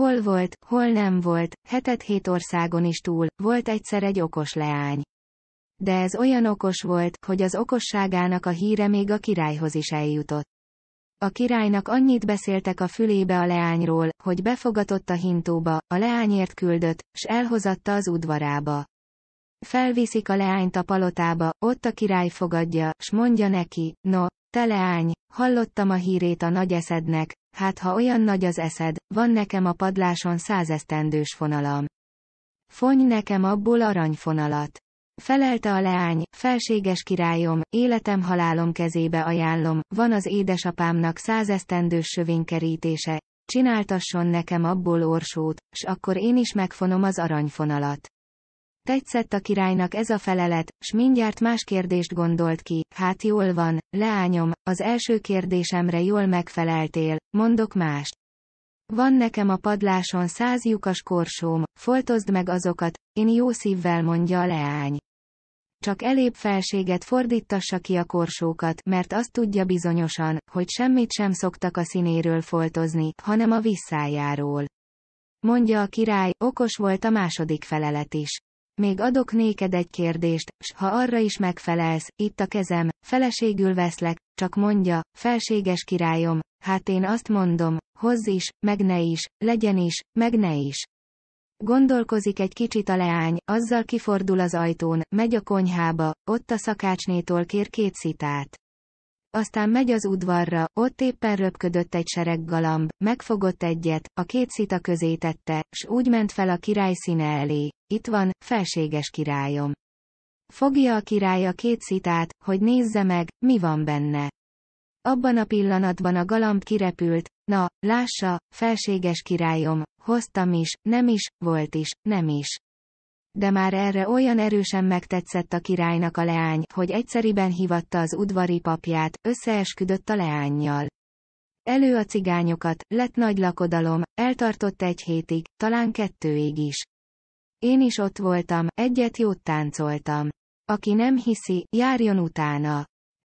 Hol volt, hol nem volt, hetet-hét országon is túl, volt egyszer egy okos leány. De ez olyan okos volt, hogy az okosságának a híre még a királyhoz is eljutott. A királynak annyit beszéltek a fülébe a leányról, hogy befogatott a hintóba, a leányért küldött, s elhozatta az udvarába. Felviszik a leányt a palotába, ott a király fogadja, s mondja neki, no, te leány, Hallottam a hírét a nagy eszednek, hát ha olyan nagy az eszed, van nekem a padláson százesztendős fonalam. Fony nekem abból aranyfonalat. Felelte a leány, felséges királyom, életem-halálom kezébe ajánlom, van az édesapámnak százesztendős sövénykerítése, csináltasson nekem abból orsót, s akkor én is megfonom az aranyfonalat. Tetszett a királynak ez a felelet, s mindjárt más kérdést gondolt ki, hát jól van, leányom, az első kérdésemre jól megfeleltél, mondok mást. Van nekem a padláson száz lyukas korsóm, foltozd meg azokat, én jó szívvel mondja a leány. Csak elébb felséget fordítassa ki a korsókat, mert azt tudja bizonyosan, hogy semmit sem szoktak a színéről foltozni, hanem a visszájáról. Mondja a király, okos volt a második felelet is. Még adok néked egy kérdést, s ha arra is megfelelsz, itt a kezem, feleségül veszlek, csak mondja, felséges királyom, hát én azt mondom, hozz is, meg ne is, legyen is, meg ne is. Gondolkozik egy kicsit a leány, azzal kifordul az ajtón, megy a konyhába, ott a szakácsnétól kér két szitát. Aztán megy az udvarra, ott éppen röpködött egy sereg galamb, megfogott egyet, a két szita közé tette, s úgy ment fel a király színe elé itt van, felséges királyom. Fogja a király a két szitát, hogy nézze meg, mi van benne. Abban a pillanatban a galamb kirepült, na, lássa, felséges királyom, hoztam is, nem is, volt is, nem is. De már erre olyan erősen megtetszett a királynak a leány, hogy egyszeriben hivatta az udvari papját, összeesküdött a leányjal. Elő a cigányokat, lett nagy lakodalom, eltartott egy hétig, talán kettőig is. Én is ott voltam, egyet jót táncoltam. Aki nem hiszi, járjon utána.